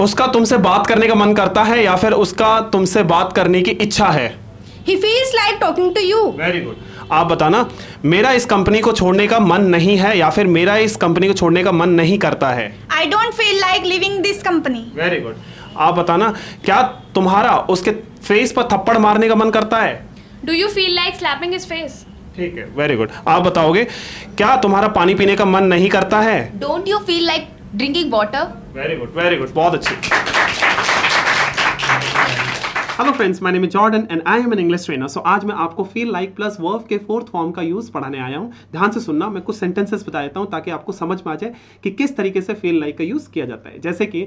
उसका तुमसे बात करने का मन करता है या फिर उसका तुमसे बात करने की इच्छा है He feels like talking to you. Very good. आप बताना मेरा इस कंपनी को छोड़ने का मन नहीं है या फिर मेरा इस कंपनी को छोड़ने का मन नहीं करता है I don't feel like living this company very good आप बताना क्या तुम्हारा उसके फेस पर थप्पड़ मारने का मन करता है do you feel like slapping his face ठीक है वेरी गुड आप बताओगे क्या तुम्हारा पानी पीने का मन नहीं करता है don't you feel like drinking water very good very good बहुत अच्छी hello friends my name is Jordan and I am an English trainer so आज मैं आपको फील लाइक प्लस वर्व के फोर्थ फॉर्म का यूज़ पढ़ाने आया हूं ध्यान से सुनना मैं कुछ सेंटेंसेस बता देता हूं ताकि आपको समझ में आ जाए कि किस तरीके से फील लाइक का यूज़ किया जाता है जैसे कि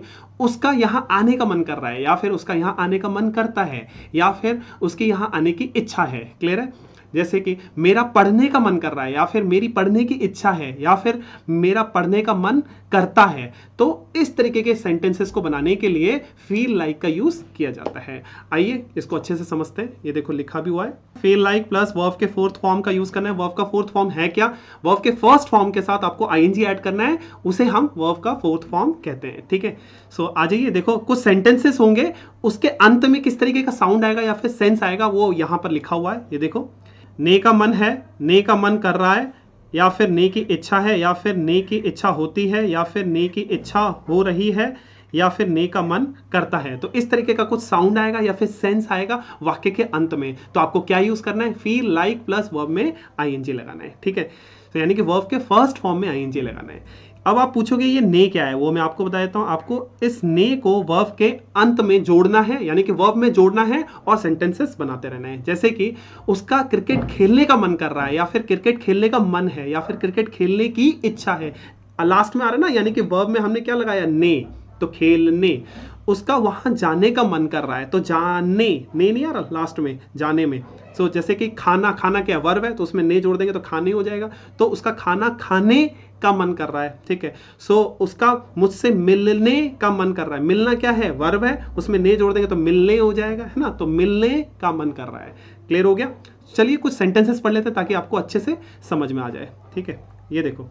उसका यहां आने का मन कर रहा है या फिर उसका यहां आने का मन करता है या फिर उसकी यहां आने की इच्छा है क्लियर है जैसे कि मेरा पढ़ने का मन कर रहा है या फिर मेरी पढ़ने की इच्छा है या फिर मेरा पढ़ने का मन करता है तो इस तरीके के सेंटेंसेस को बनाने के लिए फील लाइक का यूज़ किया जाता है आइए इसको अच्छे से समझते हैं ये देखो लिखा भी हुआ है फील लाइक प्लस वर्व के फोर्थ फॉर्म का यूज़ करना है वर्व का फोर्थ फॉर्म है क्या वर्व के फर्स्ट फॉर्म के साथ आपको आई ऐड करना है उसे हम वर्व का फोर्थ फॉर्म कहते हैं ठीक है सो आ जाइए देखो कुछ सेंटेंसेस होंगे उसके अंत में किस तरीके का साउंड आएगा या फिर सेंस आएगा वो यहां पर लिखा हुआ है ये देखो ने का मन है ने का मन कर रहा है या फिर ने की इच्छा है या फिर ने की इच्छा होती है या फिर ने की इच्छा हो रही है या फिर ने का मन करता है तो इस तरीके का कुछ साउंड आएगा या फिर सेंस आएगा वाक्य के अंत में तो आपको क्या यूज करना है फील लाइक प्लस वर्ब में आईएनजी लगाना है ठीक है तो यानी कि वर्ब के फर्स्ट फॉर्म में आईएनजी लगाना है अब आप पूछोगे ये ने क्या है वो मैं आपको बता देता हूं आपको इस ने को वर्ब के अंत में जोड़ना है यानी कि वर्ब में जोड़ना है और सेंटेंसेस बनाते रहना है जैसे कि उसका क्रिकेट खेलने का मन कर रहा है या फिर क्रिकेट खेलने का मन है या फिर क्रिकेट खेलने की इच्छा है लास्ट में आ रहा है ना यानी कि वर्ब में हमने क्या लगाया ने तो खेलने उसका वहां जाने का मन कर रहा है तो जाने ने नहीं आ रहा लास्ट में जाने में सो so, जैसे कि खाना खाना क्या वर्व है तो उसमें ने जोड़ देंगे तो खाने हो जाएगा तो उसका खाना खाने का मन कर रहा है ठीक है सो so, उसका मुझसे मिलने का मन कर रहा है मिलना क्या है वर्व है उसमें ने जोड़ देंगे तो मिलने हो जाएगा है ना तो मिलने का मन कर रहा है क्लियर हो गया चलिए कुछ सेंटेंसेस पढ़ लेते हैं ताकि आपको अच्छे से समझ में आ जाए ठीक है ये देखो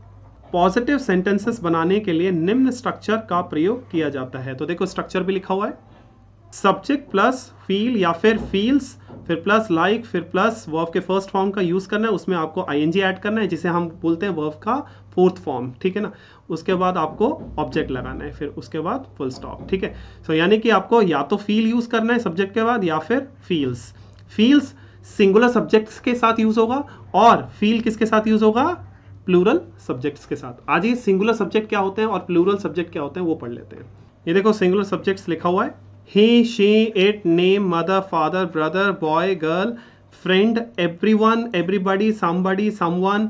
पॉजिटिव सेंटेंसेस बनाने के लिए निम्न स्ट्रक्चर का प्रयोग किया जाता है तो देखो स्ट्रक्चर भी लिखा हुआ है सब्जेक्ट प्लस फील या फिर फील्स फिर प्लस लाइक like, फिर प्लस वर्व के फर्स्ट फॉर्म का यूज़ करना है उसमें आपको आईएनजी ऐड करना है जिसे हम बोलते हैं वर्व का फोर्थ फॉर्म ठीक है ना उसके बाद आपको ऑब्जेक्ट लगाना है फिर उसके बाद फुल स्टॉप ठीक है सो so, यानी कि आपको या तो फील यूज़ करना है सब्जेक्ट के बाद या फिर फील्स फील्स सिंगुलर सब्जेक्ट्स के साथ यूज़ होगा और फील किसके साथ यूज़ होगा प्लूरल सब्जेक्ट्स के साथ आज ही सिंगुलर सब्जेक्ट क्या होते हैं और प्लूरल सब्जेक्ट क्या होते हैं वो पढ़ लेते हैं ये देखो सिंगुलर सब्जेक्ट्स लिखा हुआ है he she it name mother father brother boy girl friend everyone everybody somebody someone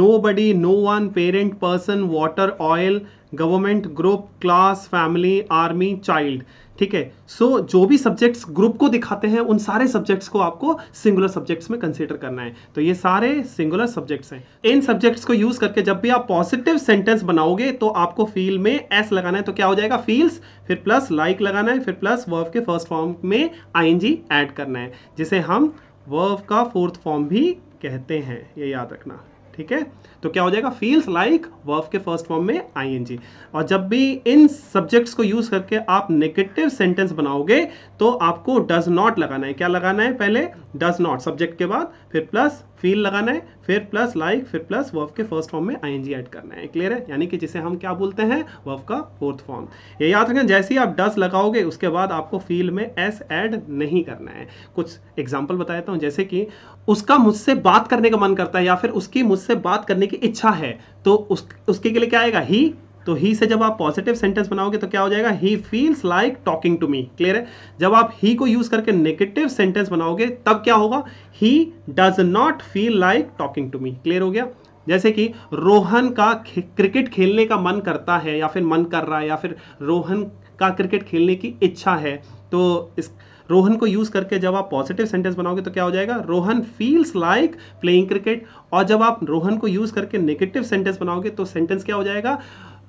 nobody no one parent person water oil government group class family army child ठीक है सो जो भी subjects group को दिखाते हैं उन सारे subjects को आपको सिंगुलर सब्जेक्ट्स में कंसिडर करना है तो ये सारे सिंगुलर सब्जेक्ट्स हैं इन सब्जेक्ट्स को यूज करके जब भी आप पॉजिटिव सेंटेंस बनाओगे तो आपको फील में एस लगाना है तो क्या हो जाएगा फील्स फिर प्लस लाइक like लगाना है फिर प्लस वर्व के फर्स्ट फॉर्म में आई एड करना है जिसे हम वर्व का फोर्थ फॉर्म भी कहते हैं ये याद रखना ठीक है तो क्या हो जाएगा फील्स लाइक वर्फ के फर्स्ट फॉर्म में आईएनजी और जब भी इन सब्जेक्ट्स को यूज करके आप नेगेटिव सेंटेंस बनाओगे तो आपको डज नॉट लगाना है क्या लगाना है पहले डज नॉट सब्जेक्ट के बाद फिर प्लस फील लगाना है फिर प्लस लाइक फिर प्लस वर्फ के फर्स्ट फॉर्म में आईएनजी ऐड करना है क्लियर है यानी कि जिसे हम क्या बोलते हैं वर्फ का फोर्थ फॉर्म ये याद रखें जैसे ही आप डस लगाओगे उसके बाद आपको फील में एस ऐड नहीं करना है कुछ एग्जाम्पल बताता हूँ जैसे कि उसका मुझसे बात करने का मन करता है या फिर उसकी मुझसे बात करने की इच्छा है तो उस उसके के लिए क्या आएगा ही तो ही से जब आप पॉजिटिव सेंटेंस बनाओगे तो क्या हो जाएगा he feels like talking to me clear है जब आप ही को यूज करके नेगेटिव सेंटेंस बनाओगे तब क्या होगा he does not feel like talking to me clear हो गया जैसे कि रोहन का क्रिकेट खेलने का मन करता है या फिर मन कर रहा है या फिर रोहन का क्रिकेट खेलने की इच्छा है तो इस रोहन को यूज़ करके जब आप पॉजिटिव सेंटेंस बनाओगे तो क्या हो जाएगा Rohan feels like playing cricket और जब आप रोहन को यूज़ करके नेगेटिव सेंटेंस बनाओगे तो सेंटेंस क्या हो जाएगा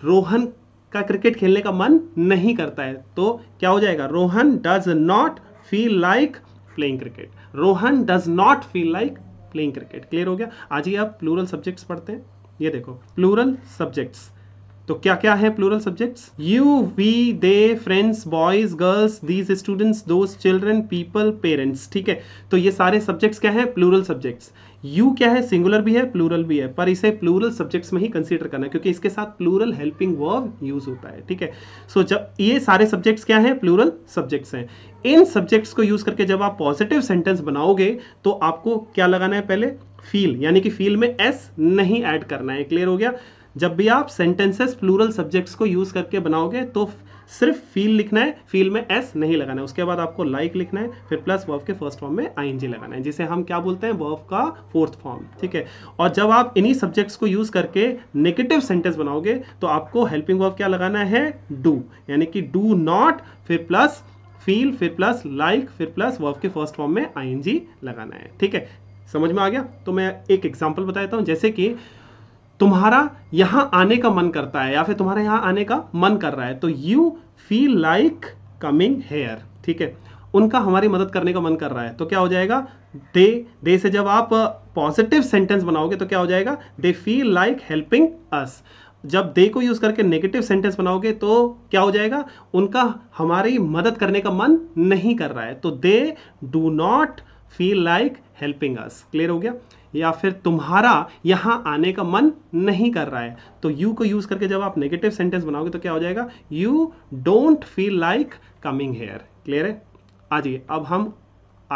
रोहन का क्रिकेट खेलने का मन नहीं करता है तो क्या हो जाएगा Rohan does not feel like playing cricket Rohan does not feel like playing cricket clear हो गया आज ही आप प्लूरल सब्जेक्ट्स पढ़ते हैं ये देखो प्लूरल सब्जेक्ट्स तो क्या क्या है plural subjects you we they friends boys girls these students those children people parents ठीक है तो ये सारे सब्जेक्ट्स क्या है प्लूरल सब्जेक्ट्स यू क्या है सिंगुलर भी है प्लूरल भी है पर इसे प्लूरल सब्जेक्ट्स में ही कंसीडर करना क्योंकि इसके साथ प्लूरल हेल्पिंग वर्ब यूज होता है ठीक है सो जब ये सारे सब्जेक्ट्स क्या है प्लूरल सब्जेक्ट्स हैं इन सब्जेक्ट्स को यूज करके जब आप पॉजिटिव सेंटेंस बनाओगे तो आपको क्या लगाना है पहले फील यानी कि फील में एस नहीं ऐड करना है क्लियर हो गया जब भी आप सेंटेंसेस प्लूरल सब्जेक्ट्स को यूज़ करके बनाओगे तो सिर्फ फील लिखना है फील में एस नहीं लगाना है उसके बाद आपको लाइक like लिखना है फिर प्लस वर्फ के फर्स्ट फॉर्म में आई लगाना है जिसे हम क्या बोलते हैं वर्फ का फोर्थ फॉर्म ठीक है और जब आप इन्हीं सब्जेक्ट्स को यूज़ करके नेगेटिव सेंटेंस बनाओगे तो आपको हेल्पिंग वर्फ क्या लगाना है डू यानी कि डू नॉट फिर प्लस फील फिर प्लस लाइक like, फिर प्लस वर्फ के फर्स्ट फॉर्म में आई लगाना है ठीक है समझ में आ गया तो मैं एक एग्जाम्पल बताता हूँ जैसे कि तुम्हारा यहां आने का मन करता है या फिर तुम्हारा यहां आने का मन कर रहा है तो you feel like coming here ठीक है उनका हमारी मदद करने का मन कर रहा है तो क्या हो जाएगा दे दे से जब आप पॉजिटिव uh, सेंटेंस बनाओगे तो क्या हो जाएगा they feel like helping us जब दे को यूज करके नेगेटिव सेंटेंस बनाओगे तो क्या हो जाएगा उनका हमारी मदद करने का मन नहीं कर रहा है तो they do not feel like helping us clear हो गया या फिर तुम्हारा यहाँ आने का मन नहीं कर रहा है तो यू को यूज़ करके जब आप नेगेटिव सेंटेंस बनाओगे तो क्या हो जाएगा you don't feel like coming here clear है आ जाइए अब हम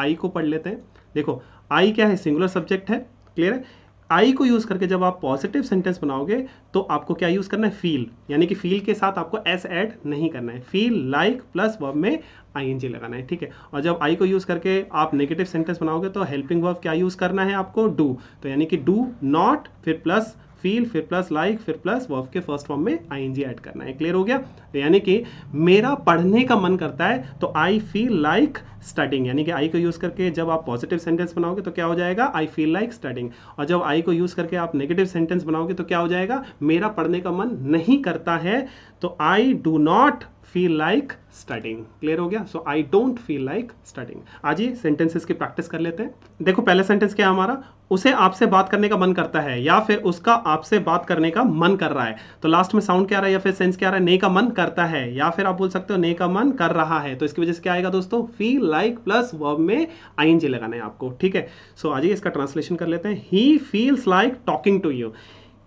आई को पढ़ लेते हैं देखो आई क्या है सिंगुलर सब्जेक्ट है क्लियर है आई को यूज़ करके जब आप पॉजिटिव सेंटेंस बनाओगे तो आपको क्या यूज़ करना है फील यानी कि फील के साथ आपको एस एड नहीं करना है फील लाइक प्लस वर्ब में आई लगाना है ठीक है और जब आई को यूज़ करके आप नेगेटिव सेंटेंस बनाओगे तो हेल्पिंग वर्ब क्या यूज़ करना है आपको डू तो यानी कि डू नॉट फिर प्लस फील फिर प्लस लाइक फिर प्लस वर्फ के फर्स्ट फॉर्म में आई एन जी ऐड करना है क्लियर हो गया तो यानी कि मेरा पढ़ने का मन करता है तो आई फील लाइक स्टडिंग यानी कि आई को यूज़ करके जब आप पॉजिटिव सेंटेंस बनाओगे तो क्या हो जाएगा आई फील लाइक स्टडिंग और जब आई को यूज़ करके आप नेगेटिव सेंटेंस बनाओगे तो क्या हो जाएगा मेरा पढ़ने का मन नहीं करता है तो I do not feel like studying clear हो गया so I don't feel like studying आज ये सेंटेंसेस की प्रैक्टिस कर लेते हैं देखो पहला सेंटेंस क्या है हमारा उसे आपसे बात करने का मन करता है या फिर उसका आपसे बात करने का मन कर रहा है तो लास्ट में साउंड क्या रहा है या फिर सेंस क्या रहा है ने का मन करता है या फिर आप बोल सकते हो ने का मन कर रहा है तो इसकी वजह से क्या आएगा दोस्तों फील लाइक प्लस वर्ब में आई लगाना है आपको ठीक है सो so, इसका ट्रांसलेशन कर लेते हैं he feels like talking to you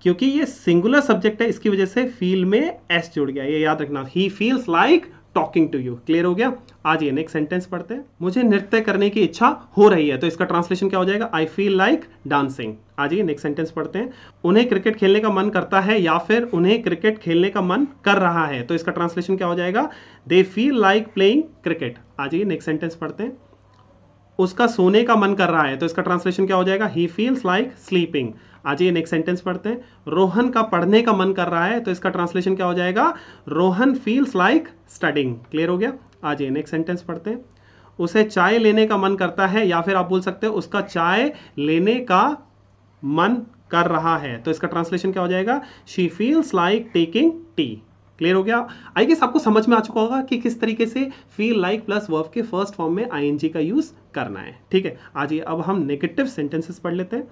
क्योंकि ये सिंगुलर सब्जेक्ट है इसकी वजह से फील में एस जुड़ गया ये याद रखना he feels like talking to you clear हो गया आज ये नेक्स्ट सेंटेंस पढ़ते हैं मुझे नृत्य करने की इच्छा हो रही है तो इसका ट्रांसलेशन क्या हो जाएगा आई फील लाइक डांसिंग आज ये नेक्स्ट सेंटेंस पढ़ते हैं उन्हें क्रिकेट खेलने का मन करता है या फिर उन्हें क्रिकेट खेलने का मन कर रहा है तो इसका ट्रांसलेशन क्या हो जाएगा they feel like playing cricket आज ये नेक्स्ट सेंटेंस पढ़ते हैं उसका सोने का मन कर रहा है तो इसका ट्रांसलेशन क्या हो जाएगा ही फील्स लाइक स्लीपिंग आज ये नेक्स्ट सेंटेंस पढ़ते हैं रोहन का पढ़ने का मन कर रहा है तो इसका ट्रांसलेशन क्या हो जाएगा Rohan feels like studying clear हो गया आज ये नेक्स्ट सेंटेंस पढ़ते हैं उसे चाय लेने का मन करता है या फिर आप बोल सकते हैं उसका चाय लेने का मन कर रहा है तो इसका ट्रांसलेशन क्या हो जाएगा she feels like taking tea clear हो गया आई गेस आपको समझ में आ चुका होगा कि किस तरीके से फील लाइक प्लस वर्ब के फर्स्ट फॉर्म में आईएनजी का यूज करना है ठीक है आज ये अब हम नेगेटिव सेंटेंसेस पढ़ लेते हैं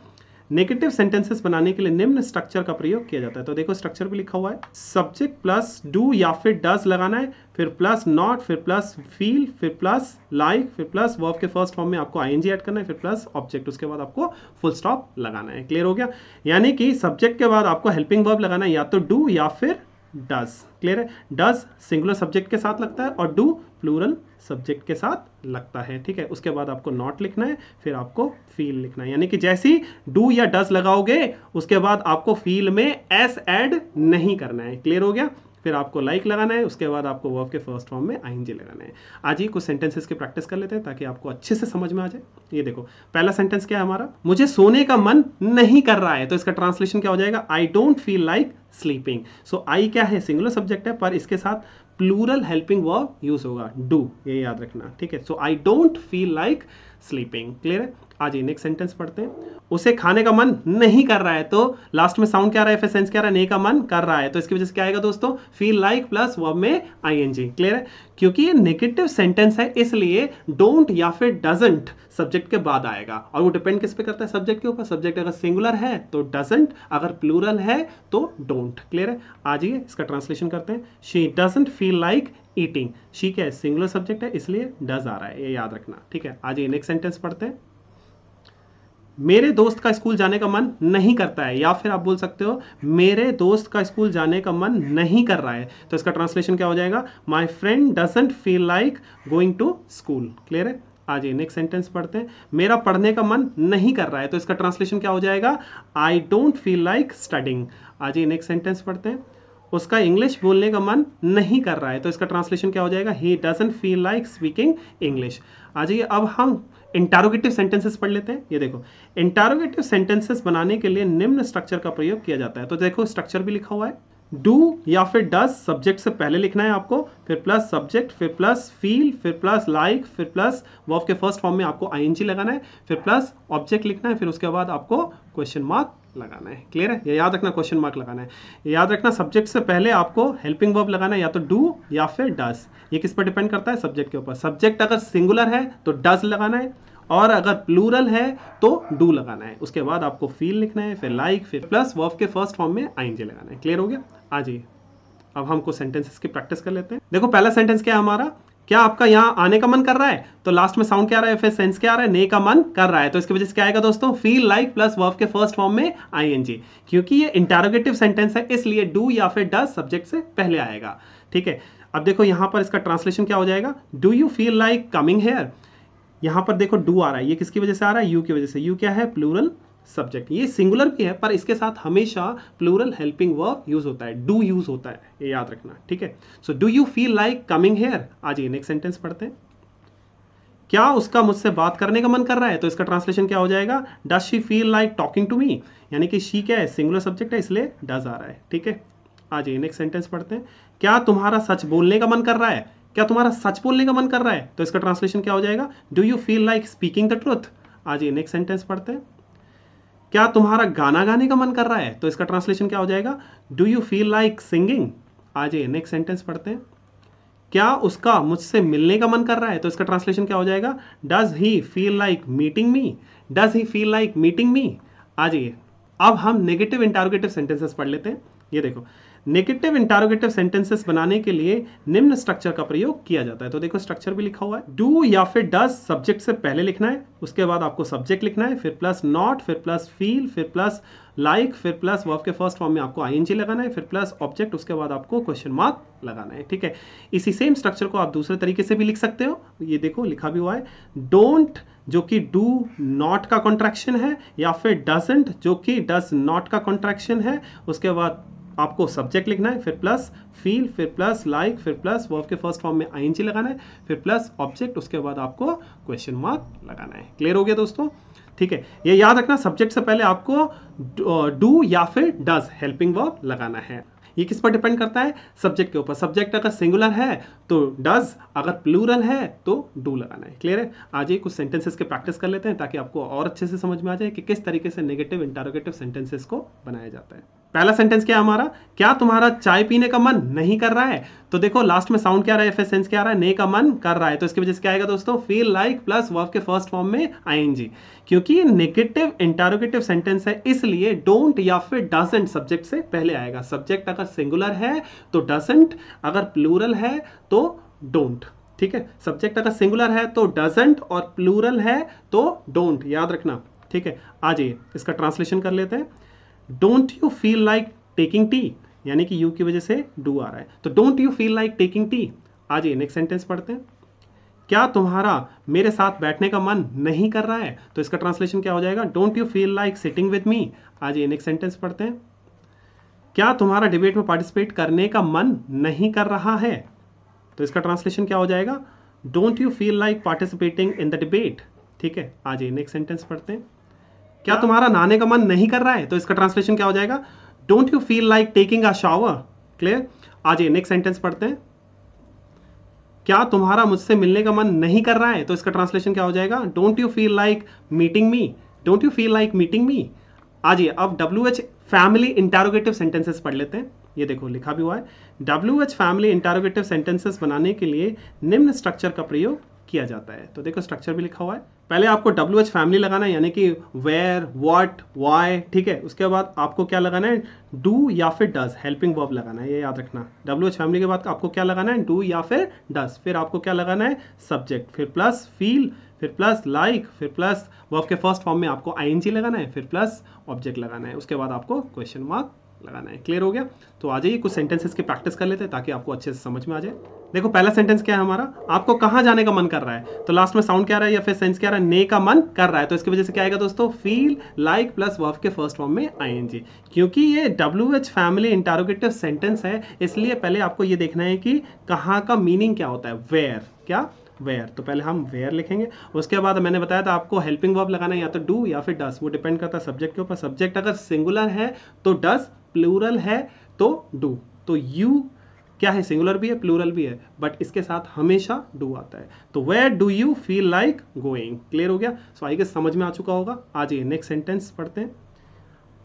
नेगेटिव सेंटेंसेस बनाने के लिए निम्न स्ट्रक्चर का प्रयोग किया जाता है तो देखो स्ट्रक्चर भी लिखा हुआ है सब्जेक्ट प्लस डू या फिर डज लगाना है फिर प्लस नॉट फिर प्लस फील फिर प्लस लाइक फिर प्लस वर्ब के फर्स्ट फॉर्म में आपको आई ऐड करना है फिर प्लस ऑब्जेक्ट उसके बाद आपको फुल स्टॉप लगाना है क्लियर हो गया यानी कि सब्जेक्ट के बाद आपको हेल्पिंग वर्ब लगाना है या तो डू या फिर डज क्लियर है डज सिंगुलर सब्जेक्ट के साथ लगता है और डू प्लूरल सब्जेक्ट के साथ लगता है ठीक है उसके बाद आपको नॉट लिखना है फिर आपको फील लिखना है यानी कि जैसे ही डू या डज लगाओगे उसके बाद आपको फील में एस एड नहीं करना है क्लियर हो गया फिर आपको लाइक like लगाना है उसके बाद आपको वर्क के फर्स्ट फॉर्म में आईएनजी लगाना है आज ही कुछ सेंटेंसेस की प्रैक्टिस कर लेते हैं ताकि आपको अच्छे से समझ में आ जाए ये देखो पहला सेंटेंस क्या है हमारा मुझे सोने का मन नहीं कर रहा है तो इसका ट्रांसलेशन क्या हो जाएगा I don't feel like sleeping so I क्या है सिंगुलर सब्जेक्ट है पर इसके साथ प्लूरल हेल्पिंग वर्ब यूज होगा डू ये याद रखना ठीक है so I don't feel like sleeping clear है आज ये नेक्स्ट सेंटेंस पढ़ते हैं उसे खाने का मन नहीं कर रहा है तो लास्ट में साउंड क्या रहा है सेंस क्या रहा है नहीं का मन कर रहा है तो इसकी वजह से क्या आएगा दोस्तों फील लाइक प्लस वर्ब में आईएनजी क्लियर है क्योंकि ये नेगेटिव सेंटेंस है इसलिए डोंट या फिर डजेंट सब्जेक्ट के बाद आएगा और वो डिपेंड किस पे करता है सब्जेक्ट के ऊपर सब्जेक्ट अगर सिंगुलर है तो डजेंट अगर प्लूरल है तो डोंट क्लियर है आज ये इसका ट्रांसलेशन करते हैं she doesn't feel like eating she क्या है सिंगुलर सब्जेक्ट है इसलिए डज आ रहा है ये याद रखना ठीक है आज ये नेक्स्ट सेंटेंस पढ़ते हैं मेरे दोस्त का स्कूल जाने का मन नहीं करता है या फिर आप बोल सकते हो मेरे दोस्त का स्कूल जाने का मन नहीं कर रहा है तो इसका ट्रांसलेशन क्या हो जाएगा my friend doesn't feel like going to school clear है आज नेक्स्ट सेंटेंस पढ़ते हैं मेरा पढ़ने का मन नहीं कर रहा है तो इसका ट्रांसलेशन क्या हो जाएगा I don't feel like studying आज ये नेक्स्ट सेंटेंस पढ़ते हैं उसका इंग्लिश बोलने का मन नहीं कर रहा है तो इसका ट्रांसलेशन क्या हो जाएगा he doesn't feel like speaking English आ जाइए अब हम इंटारोगेटिव सेंटेंसेस पढ़ लेते हैं ये देखो इंटारोगेटिव सेंटेंसेस बनाने के लिए निम्न स्ट्रक्चर का प्रयोग किया जाता है तो देखो स्ट्रक्चर भी लिखा हुआ है डू या फिर डस सब्जेक्ट से पहले लिखना है आपको फिर प्लस सब्जेक्ट फिर प्लस फील फिर प्लस लाइक फिर प्लस वर्फ के फर्स्ट फॉर्म में आपको आई लगाना है फिर प्लस ऑब्जेक्ट लिखना है फिर उसके बाद आपको क्वेश्चन मार्क लगाना है क्लियर है या याद रखना क्वेश्चन मार्क लगाना है याद रखना सब्जेक्ट से पहले आपको हेल्पिंग वर्ब लगाना है या तो डू या फिर डस ये किस पर डिपेंड करता है सब्जेक्ट के ऊपर सब्जेक्ट अगर सिंगुलर है तो डस लगाना है और अगर प्लूरल है तो डू लगाना है उसके बाद आपको फील लिखना है फिर लाइक फिर प्लस वर्फ के फर्स्ट फॉर्म में आईएनजी लगाना है क्लियर हो गया आ जाइए अब हमको सेंटेंसेस की प्रैक्टिस कर लेते हैं देखो पहला सेंटेंस क्या है हमारा क्या आपका यहाँ आने का मन कर रहा है तो लास्ट में साउंड क्या आ रहा है फिर सेंस क्या आ रहा है ने का मन कर रहा है तो इसकी वजह से क्या आएगा दोस्तों फील लाइक प्लस वर्फ के फर्स्ट फॉर्म में एनजी क्योंकि ये इंटेरोगेटिव सेंटेंस है इसलिए डू या फिर डस सब्जेक्ट से पहले आएगा ठीक है अब देखो यहां पर इसका ट्रांसलेशन क्या हो जाएगा do you feel like coming here यहां पर देखो डू आ रहा है ये किसकी वजह से आ रहा है यू की वजह से यू क्या है प्लूरल सब्जेक्ट ये सिंगुलर भी है पर इसके साथ हमेशा प्लूरल हेल्पिंग वर्ब यूज होता है डू यूज होता है ये याद रखना ठीक है so do you feel like coming here आज ये नेक्स्ट सेंटेंस पढ़ते हैं क्या उसका मुझसे बात करने का मन कर रहा है तो इसका ट्रांसलेशन क्या हो जाएगा does she feel like talking to me यानी कि शी क्या है सिंगुलर सब्जेक्ट है इसलिए डज आ रहा है ठीक है आज ये नेक्स्ट सेंटेंस पढ़ते हैं क्या तुम्हारा सच बोलने का मन कर रहा है क्या तुम्हारा सच बोलने का मन कर रहा है तो इसका ट्रांसलेशन क्या हो जाएगा do you feel like speaking the truth आज ये नेक्स्ट सेंटेंस पढ़ते हैं क्या तुम्हारा गाना गाने का मन कर रहा है तो इसका ट्रांसलेशन क्या हो जाएगा do you feel like singing आज ये नेक्स्ट सेंटेंस पढ़ते हैं क्या उसका मुझसे मिलने का मन कर रहा है तो इसका ट्रांसलेशन क्या हो जाएगा does he feel like meeting me does he feel like meeting me आज ये अब हम नेगेटिव इंटारोगेटिव सेंटेंसेस पढ़ लेते हैं ये देखो नेगेटिव इंटारोगेटिव सेंटेंसेस बनाने के लिए निम्न स्ट्रक्चर का प्रयोग किया जाता है तो देखो स्ट्रक्चर भी लिखा हुआ है डू या फिर डज सब्जेक्ट से पहले लिखना है उसके बाद आपको सब्जेक्ट लिखना है फिर प्लस नॉट फिर प्लस फील फिर प्लस लाइक like, फिर प्लस वर्ब के फर्स्ट फॉर्म में आपको आई लगाना है फिर प्लस ऑब्जेक्ट उसके बाद आपको क्वेश्चन मार्क लगाना है ठीक है इसी सेम स्ट्रक्चर को आप दूसरे तरीके से भी लिख सकते हो ये देखो लिखा भी हुआ है डोंट जो कि डू नॉट का कॉन्ट्रैक्शन है या फिर डजेंट जो कि डज नॉट का कॉन्ट्रैक्शन है उसके बाद आपको सब्जेक्ट लिखना है फिर प्लस फील फिर प्लस लाइक like, फिर प्लस वर्ब के फर्स्ट फॉर्म में आई लगाना है फिर प्लस ऑब्जेक्ट उसके बाद आपको क्वेश्चन मार्क लगाना है क्लियर हो गया दोस्तों ठीक है ये याद रखना सब्जेक्ट से पहले आपको डू या फिर डज हेल्पिंग वर्ब लगाना है ये किस पर डिपेंड करता है सब्जेक्ट के ऊपर सब्जेक्ट अगर सिंगुलर है तो डज अगर प्लूरल है तो डू लगाना है क्लियर है आज कुछ सेंटेंसेस के प्रैक्टिस कर लेते हैं ताकि आपको और अच्छे से समझ में आ जाए कि किस तरीके से नेगेटिव इंटारोगेटिव सेंटेंसेस को बनाया जाता है पहला सेंटेंस क्या हमारा क्या तुम्हारा चाय पीने का मन नहीं कर रहा है तो देखो लास्ट में साउंड क्या रहा है एफ सेंस क्या रहा है ने का मन कर रहा है तो इसकी वजह से क्या आएगा दोस्तों फील लाइक प्लस वर्ब के फर्स्ट फॉर्म में आई क्योंकि ये नेगेटिव इंटारोगेटिव सेंटेंस है इसलिए डोंट या फिर डजेंट सब्जेक्ट से पहले आएगा सब्जेक्ट अगर सिंगुलर है तो डजेंट अगर प्लूरल है तो डोंट ठीक है सब्जेक्ट अगर सिंगुलर है तो डजेंट और प्लूरल है तो डोंट याद रखना ठीक है आ जाइए इसका ट्रांसलेशन कर लेते हैं don't you feel like taking tea यानी कि यू की वजह से डू आ रहा है तो don't you feel like taking tea आज ये नेक्स्ट सेंटेंस पढ़ते हैं क्या तुम्हारा मेरे साथ बैठने का मन नहीं कर रहा है तो इसका ट्रांसलेशन क्या हो जाएगा don't you feel like sitting with me आज ये नेक्स्ट सेंटेंस पढ़ते हैं क्या तुम्हारा डिबेट में पार्टिसिपेट करने का मन नहीं कर रहा है तो इसका ट्रांसलेशन क्या हो जाएगा don't you feel like participating in the debate ठीक है आज ये नेक्स्ट सेंटेंस पढ़ते हैं क्या तुम्हारा नहाने का मन नहीं कर रहा है तो इसका ट्रांसलेशन क्या हो जाएगा don't you feel like taking a shower clear आज ये नेक्स्ट सेंटेंस पढ़ते हैं क्या तुम्हारा मुझसे मिलने का मन नहीं कर रहा है तो इसका ट्रांसलेशन क्या हो जाएगा don't you feel like meeting me don't you feel like meeting me आज ये अब W H family interrogative sentences पढ़ लेते हैं ये देखो लिखा भी हुआ है W H family interrogative sentences बनाने के लिए निम्न स्ट्रक्चर का प्रयोग किया जाता है तो देखो स्ट्रक्चर भी लिखा हुआ है पहले आपको डब्ल्यू एच फैमिली लगाना है यानी कि वेयर वॉट वाई ठीक है उसके बाद आपको क्या लगाना है डू या फिर डज हेल्पिंग वर्ब लगाना है ये याद रखना डब्ल्यू एच फैमिली के बाद आपको क्या लगाना है डू या फिर डज फिर आपको क्या लगाना है सब्जेक्ट फिर प्लस फील फिर प्लस लाइक like, फिर प्लस वर्ब के फर्स्ट फॉर्म में आपको आई लगाना है फिर प्लस ऑब्जेक्ट लगाना है उसके बाद आपको क्वेश्चन मार्क लगाना है क्लियर हो गया तो आ जाइए कुछ सेंटेंसेस की प्रैक्टिस कर लेते हैं ताकि आपको अच्छे से समझ में आ जाए देखो पहला सेंटेंस क्या है हमारा आपको कहाँ जाने का मन कर रहा है तो लास्ट में साउंड क्या रहा है या फिर सेंस क्या रहा है ने का मन कर रहा है तो इसकी वजह से क्या आएगा दोस्तों फील लाइक प्लस वर्फ के फर्स्ट फॉर्म में आई क्योंकि ये W H family interrogative sentence है इसलिए पहले आपको ये देखना है कि कहाँ का मीनिंग क्या होता है वेयर क्या वेयर तो पहले हम वेयर लिखेंगे उसके बाद मैंने बताया था आपको हेल्पिंग वर्ब लगाना है या तो डू या फिर डस वो डिपेंड करता है सब्जेक्ट के ऊपर सब्जेक्ट अगर सिंगुलर है तो डस प्लूरल है तो डू तो यू क्या है सिंगुलर भी है प्लूरल भी है बट इसके साथ हमेशा डू आता है तो where do you feel like going clear हो गया सो आई के समझ में आ चुका होगा आज ये नेक्स्ट सेंटेंस पढ़ते हैं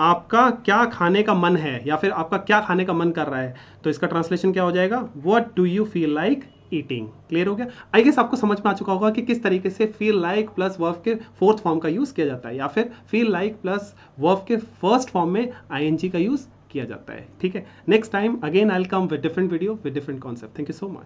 आपका क्या खाने का मन है या फिर आपका क्या खाने का मन कर रहा है तो इसका ट्रांसलेशन क्या हो जाएगा what do you feel like eating clear हो गया आई गेस आपको समझ में आ चुका होगा कि किस तरीके से फील लाइक प्लस वर्फ के फोर्थ फॉर्म का यूज़ किया जाता है या फिर फील लाइक प्लस वर्फ के फर्स्ट फॉर्म में आई का यूज़ किया जाता है ठीक है next time again I come with different video with different concept thank you so much